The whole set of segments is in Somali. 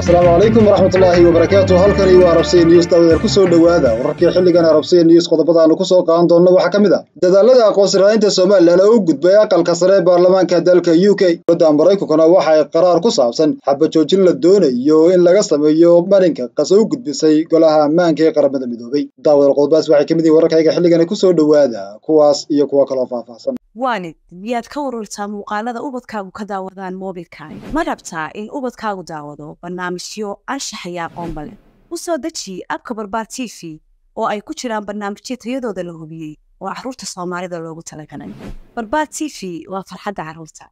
asalaamu calaykum waraxmatullaahi wabarakaatu halkani waa rabsiya news daawadeer ku soo dhowaada wararkii xilligan rabsiya news qodobadaannu ku soo qaadan doonna waxaa ka mid a ah. dadaalada aqoonsi ra somalilan oo u gudbay aqalka sare ee baarlamaanka dalka u k dowladda maraykankuna waxay qaraar ku saabsan xabajoojin la doonayo in laga sameeyo marinka qase u gudbisay golaha ammaanka ee qaramada midoobay daawadeer qodobadaas waxay ka mid yihiin wararkayga xilligana kusoo soo dhowaada kuwaas iyo kuwo kaloo faahfaahsan waan idin miyaad ka warwartaa muuqaalada ubadkaagu ka daawadaan moobilkaaga ma rabtaa in ubadkaagu daawado barnaamijyo anshaxaya aqoonba leh u soo deji abka barbaar t v oo ay ku jiraan barnaamijyo tayadooda la hubiyey oo caruurta soomaalida loogu talagalay barbaar t v waa farxadda caruurta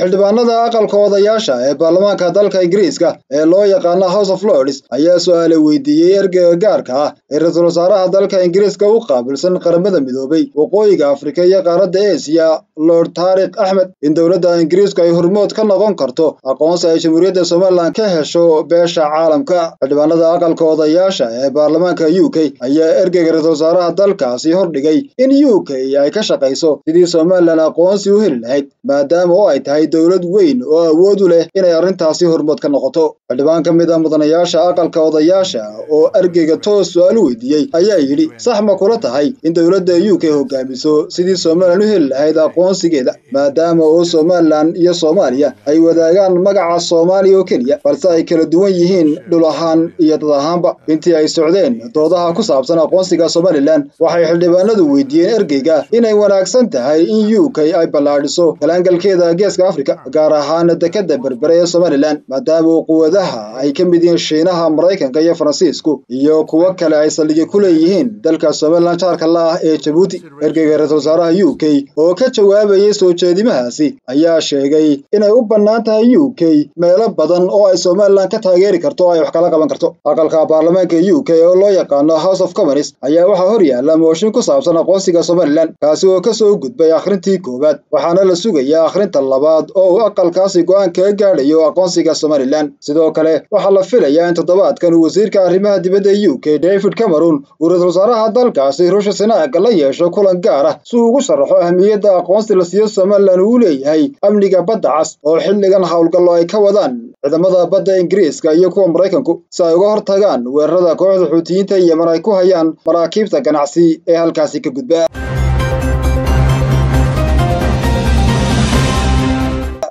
xildhibaanada aqalka odayaasha ee baarlamaanka dalka ingiriiska ee loo yaqaana house of lords ayaa su-aale weydiiyey ergeyga gaarka ah ee ra-iisul wasaaraha dalka ingiriiska u qaabilsan qaramada midoobey waqooyiga afrika iyo qaaradda aasiya lord taariikh axmed in dowladda ingiriisku ay hormood ka noqon karto aqoonsi ay jamhuuriyadda somalilan ka hesho beesha caalamka xildhibaanada aqalka odayaasha ee baarlamaanka u k ayaa ergeyga ra-iisul wasaaraha dalkaasi hordhigay in u k ay ka shaqayso sidii somalilan aqoonsi u heli lahayd maadaama oo ay tahay tahay dowlad weyn oo awood u leh inay arrintaasi hormood ka noqoto xildhibaan ka mid ah mudanayaasha aqalka odayaasha oo argeyga toos su-aal weydiiyey ayaa yidhi sax ma kula tahay in dowladda u k hogaamiso sidii somalilan u heli lahayd aqoonsigeeda maadaama oo somalilan iyo soomaaliya ay wadaagaan magaca soomaaliya oo keliya balse ay kala duwan yihiin dhul ahaan iyo dad ahaanba intii ay socdeen doodaha ku saabsan aqoonsiga somalilan waxay xildhibaanadu weydiiyeen ergeyga inay wanaagsan tahay in u k ay ballaadhiso galaangalkeeda geeska afrika gaar ahaan dekedda berbere ee somalilan maadaama uu quwadaha ay ka mid yihiin shiinaha maraykanka iyo faransiisku iyo kuwo kale ay saldhigi ku leeyihiin dalka somalilan jaarka la ah ee jabuuti ergeyga ra iisal wasaaraha u k oo ka jawaabayay soo warshadimahaasi ayaa sheegay inay u bannaan tahay u k meelo badan oo ay somalilan ka taageeri karto oo ay wax kala qaban karto aqalka baarlamaanka u k oo loo yaqaano house of commons ayaa waxaa hor yaalla mooshin ku saabsan aqoonsiga somalilan kaasi oo ka soo gudbay akhrintii koowaad waxaana la sugayaa akhrinta labaad oo uu aqalkaasi go'aan kaga gaadhayo aqoonsiga somalilan sidoo kale waxaa la filayaa in toddobaadkan uu wasiirka arrimaha dibadda u k david cameron uu ra-iisul wasaaraha dalkaasi ruusha sanaag la yeesho kulan gaar ah si uu ugu sharaxo ahmiyadda aqoonsi la siiyo somalilan waxaana lanuu leeyahay amniga badda cas oo xilligan howlgallo ay ka wadaan ciidamada badda ingiriiska iyo kuwa maraykanku si ay uga hortagaan weerarada kooxda xuutiyiinta yeman ay ku hayaan maraakiibta ganacsi ee halkaasi ka gudbaa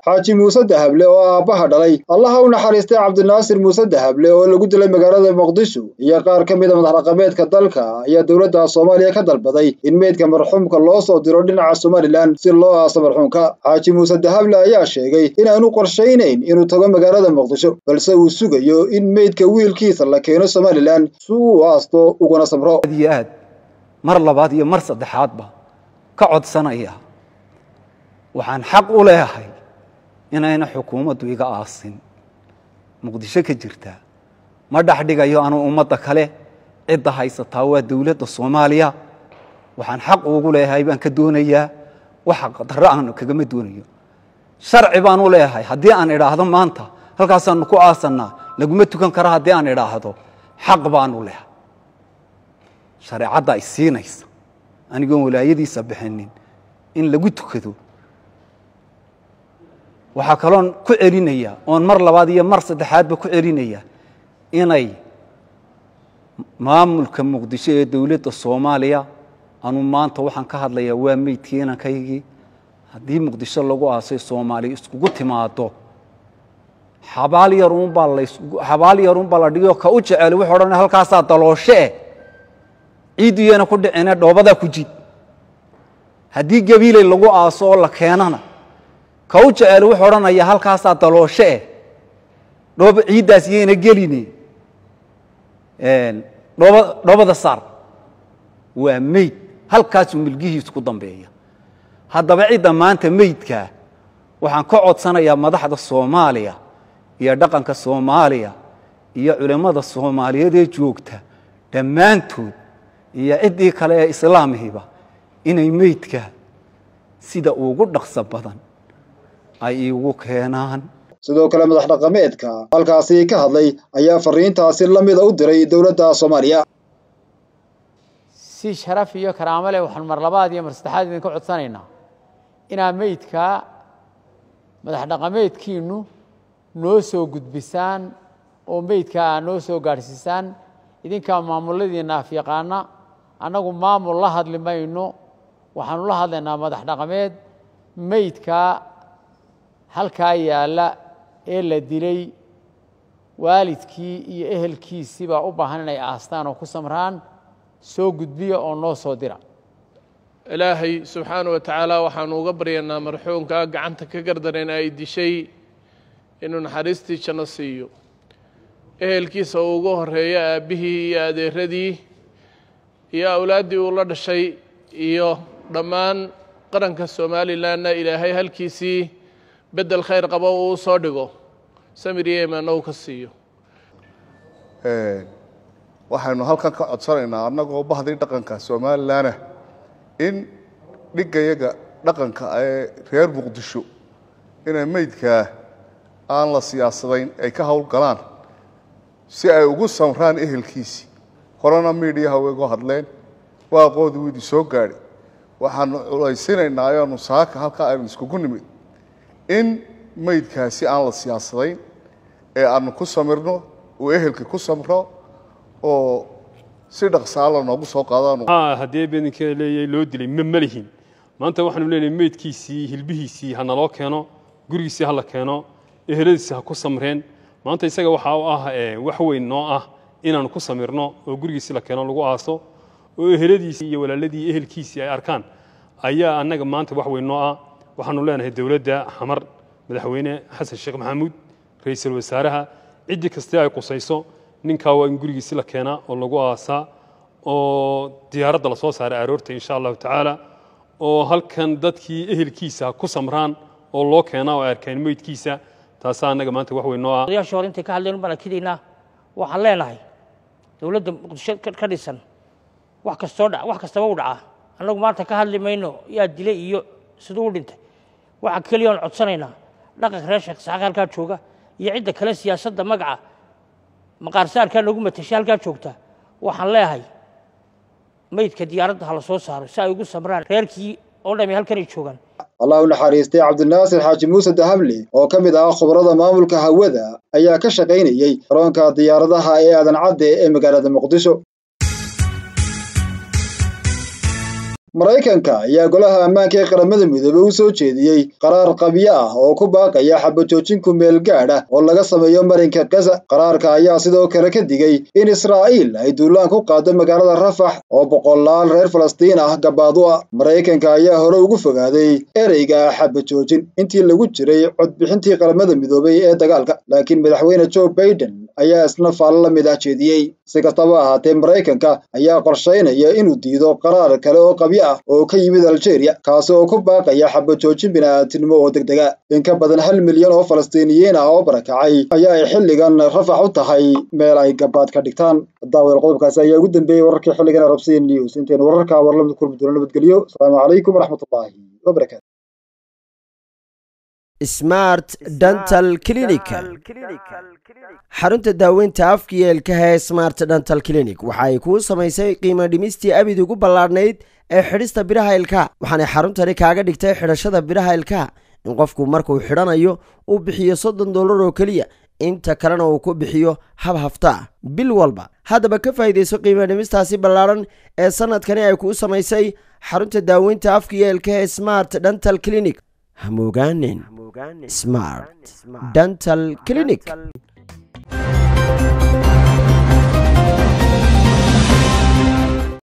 xaaji muuse dahable oo aabbaha dhalay allaha u naxariistay cabdinaasir muuse dahable oo lagu dilay magaalada muqdisho iyo qaar ka mida ah madaxdhaqameedka dalka ayaa dowladda soomaaliya ka dalbaday in meydka marxuumka loo soo diro dhinaca somalilan si loo aaso marxuumka xaaji muuse dahable ayaa sheegay inaanu qorshaynayn inuu tago magaalada muqdisho balse uu sugayo in meydka wiilkiisa la keeno somalilan si uu aasto uguna samro aad mar labaad iyo mar saddexaadba ka codsanaya waxaan xaq u leeahay inayna xukuumaddu iga aasin muqdisho ka jirtaa ma dhexdhigayo anu ummadda kale cidda haysataa waa dowladda soomaaliya waxaan xaq ugu leeyahay baan ka doonayaa waxa darro aan kagama doonayo sharci baanu leeyahay haddii aan idhaahdo maanta halkaasaannu ku aasannaa laguma tukan kara haddii aan idhaahdo xaq baanu leehay shareecaddaa isiinaysa anigoon walaayadiisa bixinin in lagu tukado waxaa kaloon ku celinaya oon mar labaad iyo mar saddexaadba ku celinaya inay maamulka muqdisho ee dowladda soomaaliya anu maanta waxaan ka hadlayaa waa meydkii inankaygii haddii muqdisho lagu aasay soomaaliya iskugu timaado xabaal yarunbaa laxabaal yarunbaa la dhigoo ka u jecel wuxuu odhan halkaasaa daloosheeh ciidduyana ku dhicine dhoobadaa ku jid haddii gabiiley lagu aaso oo la keenana kawjaceel wuxuu odhanaya halkaasaa dalooshe eh dhooba ciiddaas yayna gelini dhooba dhoobada saar waa meyd halkaasuu milgihiisu ku dambeeya haddaba cidda maanta meydka waxaan ka codsanayaa madaxda soomaaliya iyo dhaqanka soomaaliya iyo culimmada soomaaliyeed ee joogta dhammaantood iyo ciddii kale ee islaamhiba inay meydka sida ugu dhaqso badan ay igu keenaan sidoo kale madax dhaqameedka halkaasi ka hadlay ayaa fariintaasi la mida u diray dowladda soomaaliya si sharaf iyo karaamo leh waxaan mar labaad iyo mar saddexaad idinka codsanaynaa inaa meydka madax dhaqameedkiinnu noo soo gudbisaan oo meydkaa noo soo gaadhsiisaan idinkaa maamuladiinna af yaqaana annagu maamul la hadli mayno waxaanu la hadlaynaa madax dhaqameed meydka halkaa yaalla ee la dilay waalidkii iyo ehelkiisii baa u baahan inay aastaan oo ku samraan soo gudbiya oo noo soo dira ilaahay subxaana wa tacaala waxaanu uga baryaynaa marxuumkaa gacanta ka gardareen ay dishay inuu naxariistii janno siiyo ehelkiisa uu ugu horreeya aabbihii iyo adeeradii iyo awlaaddii uu la dhashay iyo dhammaan qaranka somalilanna ilaahay halkiisii bedel khayr qabo uu soo dhigo samir yeman ka siiyo waxaynu halkan ka codsanaynaa annagoo bahdii dhaqanka somalilanna in dhiggayaga dhaqanka ee reer muqdisho inay meydkaa aan la siyaasadayn ay ka howlgalaan si ay ugu samraan ehelkiisii horena miidhiyaha waygu hadleen waaqoodi wiidi soo gaadhay waxaanu culaysinaynaa ayaanu saaka halka aynu iskugu nimid in maydkaasi aan la siyaasadayn ee aanu ku samirno uu ehelka ku samro oo si dhaqsaala ah noogu soo qaadaan haddii beeninka leeyahay loo dilay ma ma maanta waxaanu leenahay meydkiisii hilbihiisii ha naloo keeno gurigiisii ha la keeno eheladiisii ha ku samreen maanta isaga waxa u ah wax weyn noo ah inaanu ku samirno oo gurigiisii la keeno lagu aaso oo eheladiisii iyo walaaladii ehelkiisii ay arkaan ayaa annaga maanta wax weyn noo ah waxaanu leenahay dowladda xamar madaxweyne xasan sheekh maxamuud ra-iisul wasaaraha ciddi kastee ay qusayso ninkaa waa in gurigiisi la keenaa oo lagu aasaa oo diyaaradda lasoo saaray aroorta insha allahu tacaala oo halkan dadkii ehelkiisa ku samraan oo loo keenaa oo ay arkeen meydkiisa taasaa annaga maanta wax weyn noo ah odayaashii hore intay ka hadleen baan akidaynaa waxaan leenahay dowladda muqdisho ka dhisan wax kastoo dha wax kastaba u dhacaa annagu maanta ka hadli mayno yaa dilay iyo siduu u dhintay waxaa keliya oon codsanaynaa dhaqanka reer sheekh saaq halkaa jooga iyo cidda kale siyaasadda magaca maqaarsaarkaa nagu matashay halkaa joogta waxaan leeyahay maydka diyaaradda ha la soo saaro si ay ugu samraan reerkii oo dhami halkanay joogaan allah u naxariistay cabdinaasir xaaji muuse dahamli oo ka mid ah khubrada maamulka hawada ayaa ka shaqaynayey garoonka diyaaradaha ee aadan cadde ee magaalada muqdisho maraykanka ayaa golaha ammaanka ee qaramada midoobey u soo jeediyey qaraar qabyo ah oo ku baaqaya xabajoojin kumeel gaadh ah oo laga sameeyo marinka gaza qaraarka ayaa sidoo kale ka digay in israa'iil ay duulaan ku qaado magaalada rafax oo boqolaal reer falastiin ah gabaad u ah maraykanka ayaa hore ugu fogaaday ereyga xabajoojin intii lagu jiray codbixintii qaramada midoobey ee dagaalka laakiin madaxweyne jo baiden ayaa isna faal la mid ah jeediyey si kastaba ahaatee maraykanka ayaa qorshaynaya inuu diido qaraar kale oo qabyo ah oo ka yimid aljeeriya kaasi oo ku baaqaya xabajoojin bini'aadtinimo oo degdega in ka badan hal milyan oo falastiiniyiin ah oo barakacay ayaa ay xilligan rafax u tahay meel ay gabaad ka dhigtaan daawadaal qodobkaasi ayaa ugu dambeeyey wararkii xilligan arabsiya news intaynu wararka warlamid kulmi doona nabadgelyo asalaamu calaykum waraxmatullaahi wabarakatu smart dental clinic xarunta daaweynta afkayeelkahee smart dental clinic waxa ay kuu samaysay qiimo dhimistii abid ugu ballaadhnayd ee xidhista biraha ilkaha waxaanay xaruntani kaaga dhigtay xidhashada biraha ilkaha in qofku markuu xidhanayo uu bixiyo soddon dollar oo keliya inta kalena uu ku bixiyo hab haftaa bil walba haddaba ka faa'iidayso qiimo dhimistaasi ballaadhan ee sanadkani ay kuu samaysay xarunta daaweynta afkayeelkahee smart dental clinic hamogaanen smart dental clinic